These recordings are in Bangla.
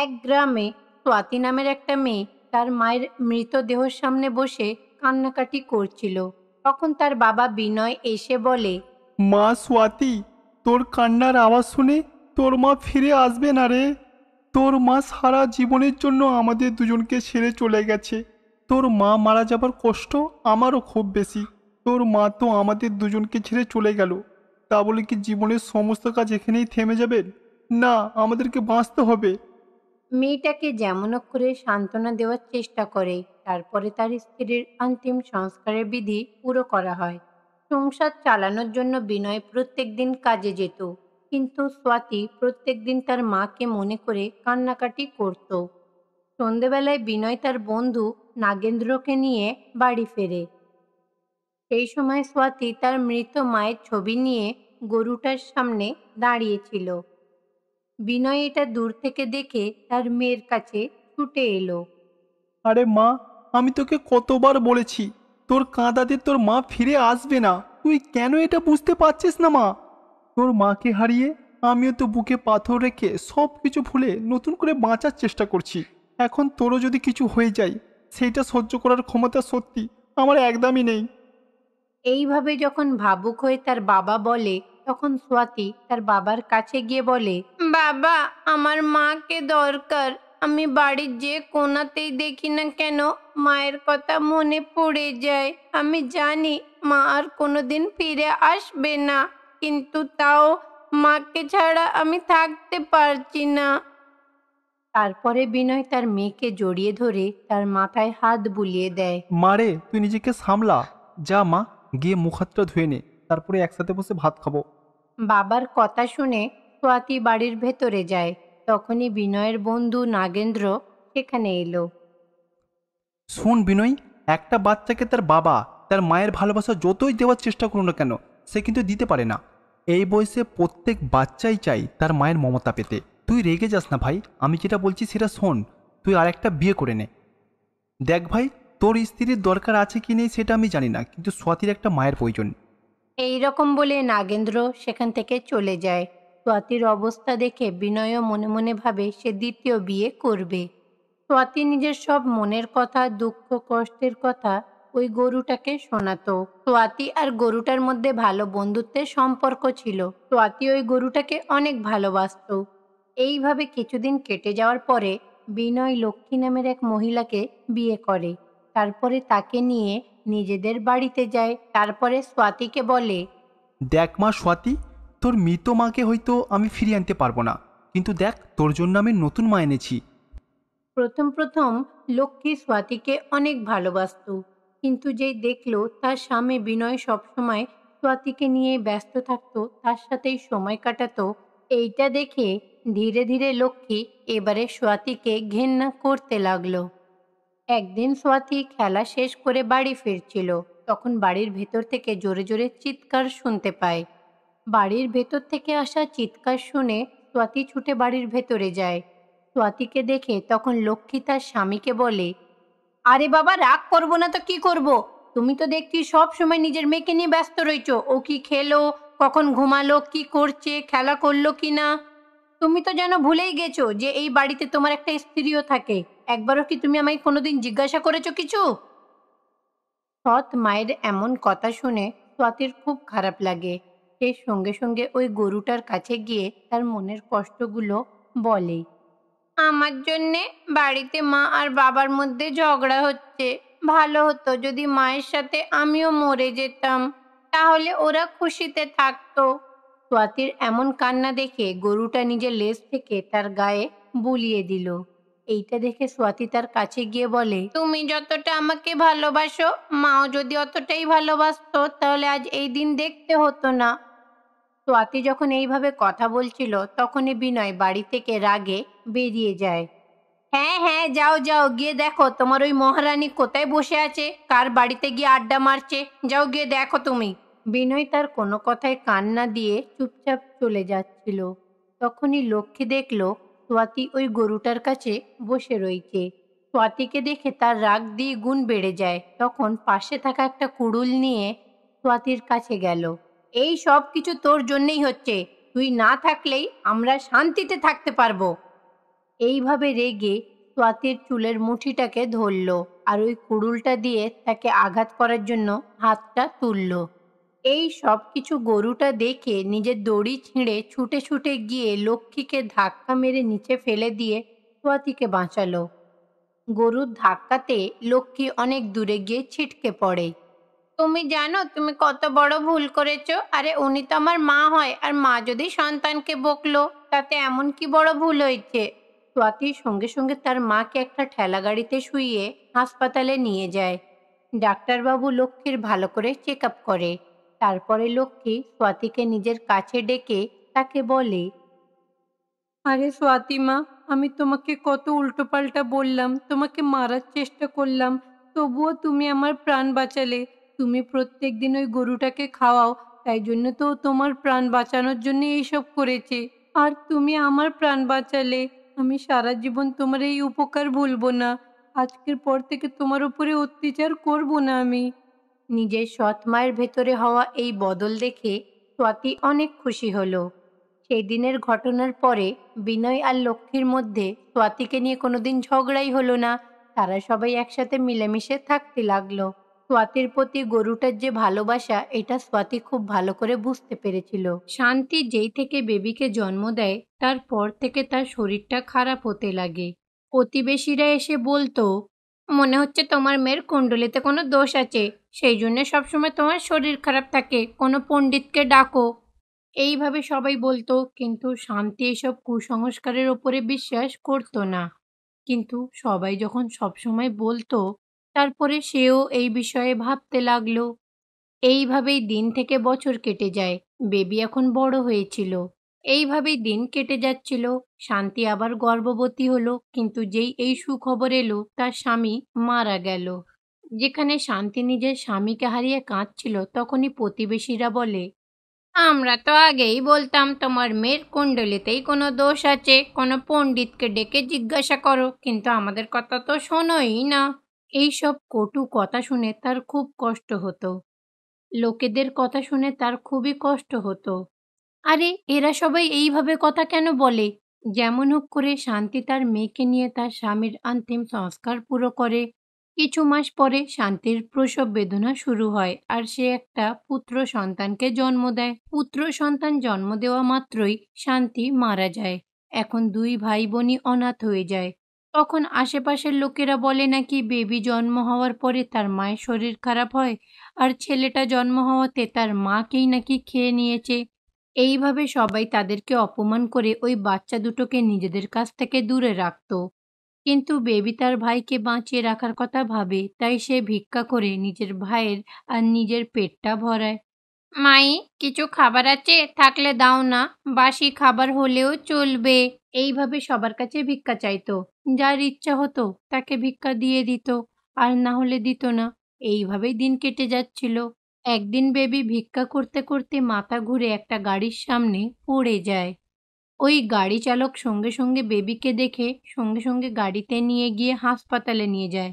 এক গ্রামে স্বাতি নামের একটা মেয়ে তার মায়ের মৃতদেহর সামনে বসে কান্নাকাটি করছিল তখন তার বাবা বিনয় এসে বলে মা স্বাতি তোর কান্নার আওয়াজ শুনে তোর মা ফিরে আসবে না রে তোর মা সারা জীবনের জন্য আমাদের দুজনকে ছেড়ে চলে গেছে তোর মা মারা যাবার কষ্ট আমারও খুব বেশি তোর মা তো আমাদের দুজনকে ছেড়ে চলে গেল তা বলে কি জীবনের সমস্ত কাজ এখানেই থেমে যাবেন না আমাদেরকে বাঁচতে হবে মেয়েটাকে যেমন করে সান্ত্বনা দেওয়ার চেষ্টা করে তারপরে তার স্ত্রীর অন্তিম সংস্কারের বিধি পুরো করা হয় সংসার চালানোর জন্য বিনয় প্রত্যেক দিন কাজে যেত কিন্তু স্বাতি প্রত্যেক দিন তার মাকে মনে করে কান্নাকাটি করত সন্ধেবেলায় বিনয় তার বন্ধু নাগেন্দ্রকে নিয়ে বাড়ি ফেরে সেই সময় স্বাতি তার মৃত মায়ের ছবি নিয়ে গরুটার সামনে দাঁড়িয়েছিল বিনয় এটা দূর থেকে দেখে তার মেয়ের কাছে ছুটে এলো আরে মা আমি তোকে কতবার বলেছি তোর কাঁদাতে তোর মা ফিরে আসবে না তুই কেন এটা বুঝতে পারছিস না মা তোর মাকে হারিয়ে আমিও তো বুকে পাথর রেখে সব কিছু ভুলে নতুন করে বাঁচার চেষ্টা করছি এখন তোরও যদি কিছু হয়ে যায় সেইটা সহ্য করার ক্ষমতা সত্যি আমার একদমই নেই এইভাবে যখন ভাবুক হয়ে তার বাবা বলে তখন সোয়াতি তার বাবার কাছে গিয়ে বলে বাবা আমার মাকে দরকার আমি বাড়ির যে কোনাতেই দেখি না কেন মায়ের কথা মনে পড়ে যায় আমি জানি মা আর কোনোদিন ফিরে আসবে না কিন্তু তাও মাকে ছাড়া আমি থাকতে পারছি না তারপরে বিনয় তার মেয়েকে জড়িয়ে ধরে তার মাথায় হাত বুলিয়ে দেয় মারে তুই নিজেকে সামলা যা মা গিয়ে মুখ ধুয়ে নে তারপরে একসাথে বসে ভাত খাবো বাবার কথা শুনে সোয়াতি বাড়ির ভেতরে যায় তখনই বিনয়ের বন্ধু নাগেন্দ্র সেখানে এলো শোন বিনয় একটা বাচ্চাকে তার বাবা তার মায়ের ভালোবাসা যতই দেওয়ার চেষ্টা করুন না কেন সে কিন্তু দিতে পারে না এই বয়সে প্রত্যেক বাচ্চাই চাই তার মায়ের মমতা পেতে তুই রেগে যাস না ভাই আমি যেটা বলছি সেটা শোন তুই আর একটা বিয়ে করে নে দেখ ভাই তোর স্ত্রীর দরকার আছে কি নেই সেটা আমি জানি না কিন্তু সোয়াতির একটা মায়ের প্রয়োজন এই রকম বলে নাগেন্দ্র সেখান থেকে চলে যায় স্বাতির অবস্থা দেখে বিনয়ও মনে মনে ভাবে সে দ্বিতীয় বিয়ে করবে স্বাতি নিজের সব মনের কথা দুঃখ কষ্টের কথা ওই গরুটাকে শোনাতো সোয়াতি আর গরুটার মধ্যে ভালো বন্ধুত্বের সম্পর্ক ছিল সোয়াতি ওই গরুটাকে অনেক ভালোবাসত এইভাবে কিছুদিন কেটে যাওয়ার পরে বিনয় লক্ষ্মী নামের এক মহিলাকে বিয়ে করে তারপরে তাকে নিয়ে নিজেদের বাড়িতে যায় তারপরে স্বাতিকে বলে দেখ মা স্বাতি তোর মৃত মাকে হয়তো আমি ফিরিয়ে আনতে পারবো না কিন্তু দেখ তোর জন্য আমি নতুন মা এনেছি প্রথম প্রথম লক্ষ্মী স্বাতিকে অনেক ভালোবাসত কিন্তু যেই দেখলো তার স্বামী বিনয় সবসময় স্বাতিকে নিয়ে ব্যস্ত থাকতো তার সাথেই সময় কাটাতো এইটা দেখে ধীরে ধীরে লক্ষ্মী এবারে স্বাতিকে ঘেন্না করতে লাগলো একদিন সোয়াতি খেলা শেষ করে বাড়ি ফিরছিল তখন বাড়ির ভেতর থেকে জোরে জোরে চিৎকার শুনতে পায় বাড়ির ভেতর থেকে আসা চিৎকার শুনে সোয়াতি ছুটে বাড়ির ভেতরে যায় সোয়াতিকে দেখে তখন লক্ষ্মী তার স্বামীকে বলে আরে বাবা রাগ করবো না তো কি করব। তুমি তো দেখছি সব সময় নিজের মেয়েকে নিয়ে ব্যস্ত রয়েছো ও কি খেলো কখন ঘুমালো কি করছে খেলা করলো কি না তুমি তো যেন ভুলেই গেছো যে এই বাড়িতে তোমার একটা স্ত্রীও থাকে একবারও কি তুমি আমায় কোনোদিন জিজ্ঞাসা করেছো কিছু সৎ মায়ের এমন কথা শুনে সতের খুব খারাপ লাগে সে সঙ্গে সঙ্গে ওই গরুটার কাছে গিয়ে তার মনের কষ্টগুলো বলে আমার জন্যে বাড়িতে মা আর বাবার মধ্যে ঝগড়া হচ্ছে ভালো হতো যদি মায়ের সাথে আমিও মরে যেতাম তাহলে ওরা খুশিতে থাকতো সোয়াতির এমন কান্না দেখে গরুটা নিজের লেজ থেকে তার গায়ে বুলিয়ে দিল এইটা দেখে সোয়াতি তার কাছে গিয়ে বলে তুমি যতটা আমাকে ভালোবাসো মাও যদি অতটাই ভালোবাসতো তাহলে আজ এই দিন দেখতে হতো না সোয়াতি যখন এইভাবে কথা বলছিল তখনই বিনয় বাড়ি থেকে রাগে বেরিয়ে যায় হ্যাঁ হ্যাঁ যাও যাও গিয়ে দেখো তোমার ওই মহারানী কোথায় বসে আছে কার বাড়িতে গিয়ে আড্ডা মারছে যাও গিয়ে দেখো তুমি বিনয় তার কোনো কথায় কান না দিয়ে চুপচাপ চলে যাচ্ছিল তখনই লক্ষ্মী দেখল সোয়াতি ওই গরুটার কাছে বসে রয়েছে সোয়াতিকে দেখে তার রাগ দিয়ে গুণ বেড়ে যায় তখন পাশে থাকা একটা কুড়ুল নিয়ে সোয়াতির কাছে গেল এই সব কিছু তোর জন্যেই হচ্ছে তুই না থাকলেই আমরা শান্তিতে থাকতে পারবো এইভাবে রেগে সোয়াতির চুলের মুঠিটাকে ধরল আর ওই কুড়ুলটা দিয়ে তাকে আঘাত করার জন্য হাতটা তুললো এই সব কিছু গরুটা দেখে নিজের দড়ি ছিঁড়ে ছুটে ছুটে গিয়ে লক্ষ্মীকে ধাক্কা মেরে নিচে ফেলে দিয়ে সোয়াতিকে বাঁচালো গরুর ধাক্কাতে লক্ষ্মী অনেক দূরে গিয়ে ছিটকে পড়ে তুমি জানো তুমি কত বড় ভুল করেছো আরে উনি তো আমার মা হয় আর মা যদি সন্তানকে বকলো তাতে এমন কি বড় ভুল হয়েছে সোয়াতি সঙ্গে সঙ্গে তার মাকে একটা ঠেলা গাড়িতে শুইয়ে হাসপাতালে নিয়ে যায় ডাক্তারবাবু লক্ষ্মীর ভালো করে চেক আপ করে তারপরে লক্ষ্মী স্বাতিকে নিজের কাছে ডেকে তাকে বলে আরে স্বাতিমা আমি তোমাকে কত উল্টোপাল্টা বললাম তোমাকে মারার চেষ্টা করলাম তবুও তুমি আমার প্রাণ বাঁচালে তুমি প্রত্যেক দিন ওই গরুটাকে খাওয়াও তাই জন্য তো তোমার প্রাণ বাঁচানোর জন্য এইসব করেছে আর তুমি আমার প্রাণ বাঁচালে আমি সারা জীবন তোমার এই উপকার ভুলবো না আজকের পর থেকে তোমার উপরে অত্যাচার করব না আমি নিজের সৎ মায়ের ভেতরে হওয়া এই বদল দেখে স্বাতি অনেক খুশি হলো সেই দিনের ঘটনার পরে বিনয় আর লক্ষ্মীর মধ্যে স্বাতিকে নিয়ে কোনোদিন ঝগড়াই হলো না তারা সবাই একসাথে মিলেমিশে থাকতে লাগলো স্বাতির প্রতি গরুটার যে ভালোবাসা এটা স্বাতি খুব ভালো করে বুঝতে পেরেছিল শান্তি যেই থেকে বেবিকে জন্ম দেয় তারপর থেকে তার শরীরটা খারাপ হতে লাগে প্রতিবেশীরা এসে বলতো মনে হচ্ছে তোমার মেয়ের কুণ্ডলিতে কোনো দোষ আছে সেই জন্য সবসময় তোমার শরীর খারাপ থাকে কোনো পণ্ডিতকে ডাকো এইভাবে সবাই বলতো কিন্তু শান্তি এসব কুসংস্কারের ওপরে বিশ্বাস করতো না কিন্তু সবাই যখন সবসময় বলতো তারপরে সেও এই বিষয়ে ভাবতে লাগলো এইভাবেই দিন থেকে বছর কেটে যায় বেবি এখন বড় হয়েছিল এইভাবেই দিন কেটে যাচ্ছিল শান্তি আবার গর্ভবতী হলো কিন্তু যেই এই সুখবর এলো তার স্বামী মারা গেল যেখানে শান্তি নিজের স্বামীকে হারিয়ে কাঁদছিল তখনই প্রতিবেশীরা বলে আমরা তো আগেই বলতাম তোমার মেয়ের কুণ্ডলিতেই কোনো দোষ আছে কোনো পণ্ডিতকে ডেকে জিজ্ঞাসা করো কিন্তু আমাদের কথা তো শোনোই না এইসব কটু কথা শুনে তার খুব কষ্ট হতো লোকেদের কথা শুনে তার খুবই কষ্ট হতো আরে এরা সবাই এইভাবে কথা কেন বলে যেমন হোক করে শান্তি তার মেয়েকে নিয়ে তার স্বামীর অন্তিম সংস্কার পুরো করে কিছু মাস পরে শান্তির প্রসব বেদনা শুরু হয় আর সে একটা পুত্র সন্তানকে জন্ম দেয় পুত্র সন্তান জন্ম দেওয়া মাত্রই শান্তি মারা যায় এখন দুই ভাই বোনই অনাথ হয়ে যায় তখন আশেপাশের লোকেরা বলে নাকি বেবি জন্ম হওয়ার পরে তার মায়ের শরীর খারাপ হয় আর ছেলেটা জন্ম হওয়াতে তার মাকেই নাকি খেয়ে নিয়েছে এইভাবে সবাই তাদেরকে অপমান করে ওই বাচ্চা দুটোকে নিজেদের কাছ থেকে দূরে রাখত কিন্তু বেবি তার ভাইকে বাঁচিয়ে রাখার কথা ভাবে তাই সে ভিক্ষা করে নিজের ভাইয়ের আর নিজের পেটটা ভরায় মাই কিছু খাবার আছে থাকলে দাও না বাসি খাবার হলেও চলবে এইভাবে সবার কাছে ভিক্ষা চাইতো যার ইচ্ছা হতো তাকে ভিক্ষা দিয়ে দিত আর না হলে দিত না এইভাবেই দিন কেটে যাচ্ছিল একদিন বেবি ভিক্ষা করতে করতে মাথা ঘুরে একটা গাড়ির সামনে পড়ে যায় ওই গাড়ি চালক সঙ্গে সঙ্গে বেবিকে দেখে সঙ্গে সঙ্গে গাড়িতে নিয়ে গিয়ে হাসপাতালে নিয়ে যায়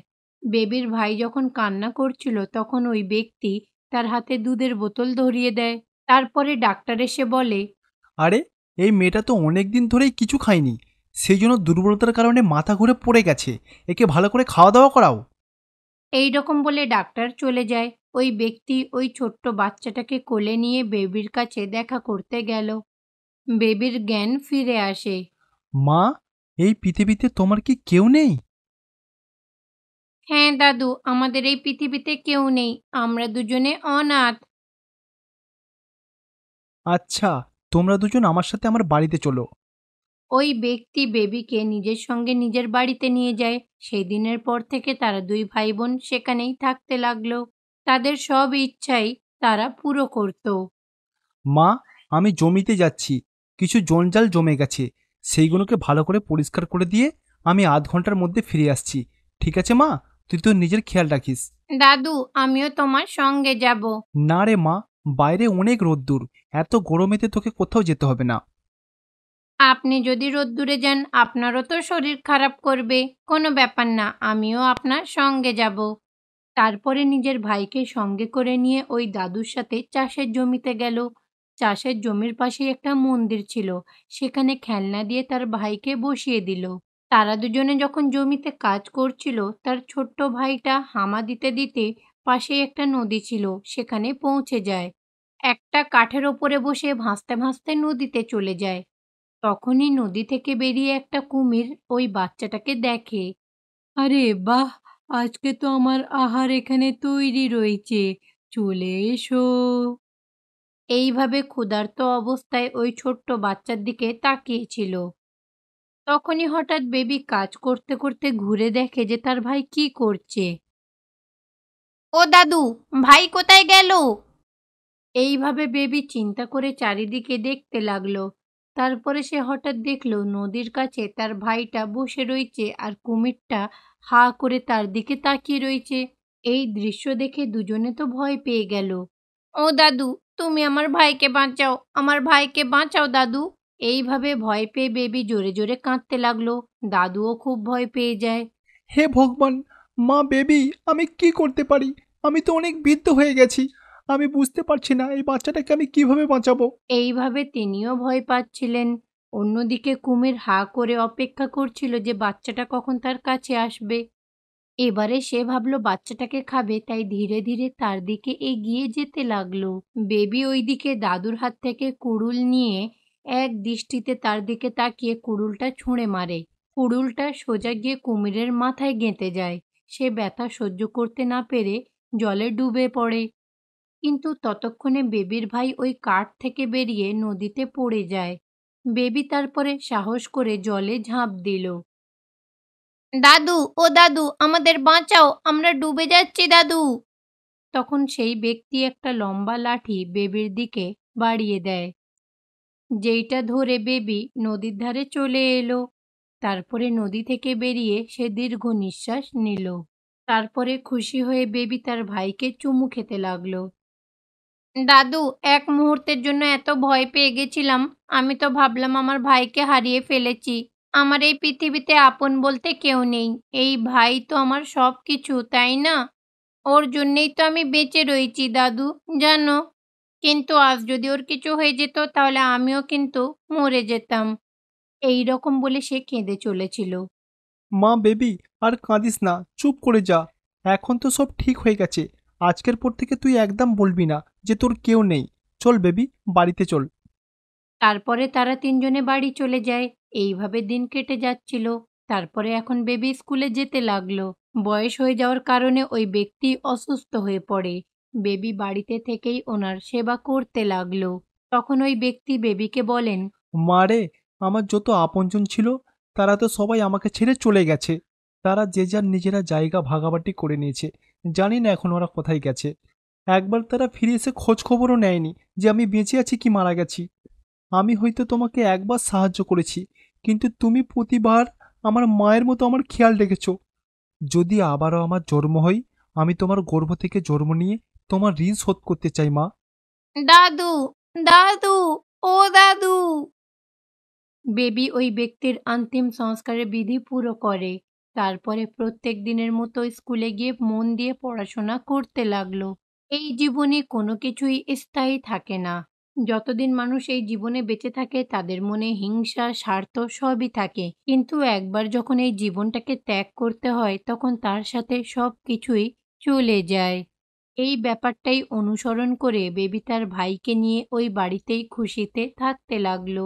বেবির ভাই যখন কান্না করছিল তখন ওই ব্যক্তি তার হাতে দুধের বোতল ধরিয়ে দেয় তারপরে ডাক্তার এসে বলে আরে এই মেয়েটা তো অনেক দিন ধরেই কিছু খায়নি সেই জন্য দুর্বলতার কারণে মাথা ঘুরে পড়ে গেছে একে ভালো করে খাওয়া দাওয়া করাও এই রকম বলে ডাক্তার চলে যায় ওই ব্যক্তি ওই ছোট্ট বাচ্চাটাকে কোলে নিয়ে বেবির কাছে দেখা করতে গেল বেবির জ্ঞান ফিরে আসে মা এই পৃথিবীতে তোমার কি কেউ নেই হ্যাঁ দাদু আমাদের এই পৃথিবীতে কেউ নেই আমরা দুজনে অনাথ আচ্ছা তোমরা দুজন আমার সাথে আমার বাড়িতে চলো ওই ব্যক্তি বেবিকে নিজের সঙ্গে নিজের বাড়িতে নিয়ে যায় সেই দিনের পর থেকে তারা দুই ভাই বোন সেখানেই থাকতে লাগলো তাদের সব ইচ্ছাই তারা পুরো করত মা আমি জমিতে যাচ্ছি কিছু জঞ্জাল জমে গেছে সেইগুলোকে ভালো করে পরিষ্কার করে দিয়ে আমি আধ ঘন্টার মধ্যে ফিরে আসছি ঠিক আছে মা তুই তো নিজের খেয়াল রাখিস দাদু আমিও তোমার সঙ্গে যাব না রে মা বাইরে অনেক রোদ্দুর এত গরমেতে তোকে কোথাও যেতে হবে না আপনি যদি রোদ্দুরে যান আপনারও তো শরীর খারাপ করবে কোনো ব্যাপার না আমিও আপনার সঙ্গে যাব তারপরে নিজের ভাইকে সঙ্গে করে নিয়ে ওই দাদুর সাথে চাষের জমিতে গেল চাষের জমির পাশে একটা মন্দির ছিল সেখানে খেলনা দিয়ে তার ভাইকে বসিয়ে দিল তারা দুজনে যখন জমিতে কাজ করছিল তার ছোট্ট ভাইটা হামা দিতে দিতে পাশে একটা নদী ছিল সেখানে পৌঁছে যায় একটা কাঠের ওপরে বসে ভাসতে ভাসতে নদীতে চলে যায় তখনই নদী থেকে বেরিয়ে একটা কুমির ওই বাচ্চাটাকে দেখে আরে বাহ আজকে তো আমার আহার এখানে তৈরি রয়েছে চলে এসো এইভাবে ক্ষুধার্ত অবস্থায় ওই ছোট্ট বাচ্চার দিকে তাকিয়েছিল তখনই হঠাৎ বেবি কাজ করতে করতে ঘুরে দেখে যে তার ভাই কি করছে ও দাদু ভাই কোথায় গেল এইভাবে বেবি চিন্তা করে চারিদিকে দেখতে লাগলো তারপরে সে হঠাৎ দেখল নদীর কাছে তার ভাইটা বসে রয়েছে আর কুমিরটা হা করে তার দিকে তাকিয়ে রয়েছে এই দৃশ্য দেখে দুজনে তো ভয় পেয়ে গেল ও দাদু তুমি আমার ভাইকে বাঁচাও আমার ভাইকে বাঁচাও দাদু এইভাবে ভয় পেয়ে বেবি জোরে জোরে কাঁদতে লাগলো দাদুও খুব ভয় পেয়ে যায় হে ভগবান মা বেবি আমি কি করতে পারি আমি তো অনেক বৃদ্ধ হয়ে গেছি আমি বুঝতে পারছি না এই বাচ্চাটাকে আমি কিভাবে বাঁচাবো এইভাবে তিনিও ভয় পাচ্ছিলেন অন্যদিকে কুমির হা করে অপেক্ষা করছিল যে বাচ্চাটা কখন তার কাছে আসবে এবারে সে ভাবলো বাচ্চাটাকে খাবে তাই ধীরে ধীরে তার দিকে এগিয়ে যেতে লাগলো বেবি ওইদিকে দাদুর হাত থেকে কুড়ুল নিয়ে এক দৃষ্টিতে তার দিকে তাকিয়ে কুড়ুলটা ছুঁড়ে মারে কুড়ুলটা সোজা গিয়ে কুমিরের মাথায় গেঁতে যায় সে ব্যথা সহ্য করতে না পেরে জলে ডুবে পড়ে কিন্তু ততক্ষণে বেবির ভাই ওই কাঠ থেকে বেরিয়ে নদীতে পড়ে যায় বেবি তারপরে সাহস করে জলে ঝাঁপ দিল দাদু ও দাদু আমাদের বাঁচাও আমরা ডুবে যাচ্ছি দাদু তখন সেই ব্যক্তি একটা লম্বা লাঠি বেবির দিকে বাড়িয়ে দেয় যেইটা ধরে বেবি নদীর ধারে চলে এলো তারপরে নদী থেকে বেরিয়ে সে দীর্ঘ নিঃশ্বাস নিল তারপরে খুশি হয়ে বেবি তার ভাইকে চুমু খেতে লাগলো দাদু এক মুহূর্তের জন্য এত ভয় পেয়ে গেছিলাম আমি তো ভাবলাম আমার ভাইকে হারিয়ে ফেলেছি আমার এই পৃথিবীতে আপন বলতে কেউ নেই এই ভাই তো আমার সব কিছু তাই না ওর জন্যেই তো আমি বেঁচে রয়েছি দাদু জানো কিন্তু আজ যদি ওর কিছু হয়ে যেত তাহলে আমিও কিন্তু মরে যেতাম এই রকম বলে সে কেঁদে চলেছিল মা বেবি আর কাঁদিস না চুপ করে যা এখন তো সব ঠিক হয়ে গেছে আজকের পর থেকে তুই একদম বলবি না যে তোর কেউ নেই চল বেবি বাড়িতে চল তারপরে তারা তিনজনে বাড়ি চলে যায় এইভাবে দিন কেটে যাচ্ছিল তারপরে এখন বেবি স্কুলে যেতে লাগলো বয়স হয়ে যাওয়ার কারণে ওই ব্যক্তি অসুস্থ হয়ে পড়ে বেবি বাড়িতে থেকেই ওনার সেবা করতে লাগলো তখন ওই ব্যক্তি বেবিকে বলেন মারে আমার যত আপনজন ছিল তারা তো সবাই আমাকে ছেড়ে চলে গেছে তারা যে যার নিজেরা জায়গা ভাগাভাগি করে নিয়েছে জানি না এখন ওরা কোথায় গেছে একবার তারা ফিরে এসে খোঁজ খবরও নেয়নি যে আমি বেঁচে আছি কি মারা গেছি আমি হয়তো তোমাকে একবার সাহায্য করেছি কিন্তু তুমি প্রতিবার আমার মায়ের মতো আমার খেয়াল রেখেছ যদি আবারও আমার জন্ম হয় আমি তোমার গর্ভ থেকে জন্ম নিয়ে তোমার ঋণ শোধ করতে চাই মা দাদু দাদু ও দাদু বেবি ওই ব্যক্তির অন্তিম সংস্কারের বিধি পুরো করে তারপরে প্রত্যেক দিনের মতো স্কুলে গিয়ে মন দিয়ে পড়াশোনা করতে লাগলো এই জীবনে কোনো কিছুই স্থায়ী থাকে না যতদিন মানুষ এই জীবনে বেঁচে থাকে তাদের মনে হিংসা স্বার্থ সবই থাকে কিন্তু একবার যখন এই জীবনটাকে ত্যাগ করতে হয় তখন তার সাথে সব কিছুই চলে যায় এই ব্যাপারটাই অনুসরণ করে বেবি তার ভাইকে নিয়ে ওই বাড়িতেই খুশিতে থাকতে লাগলো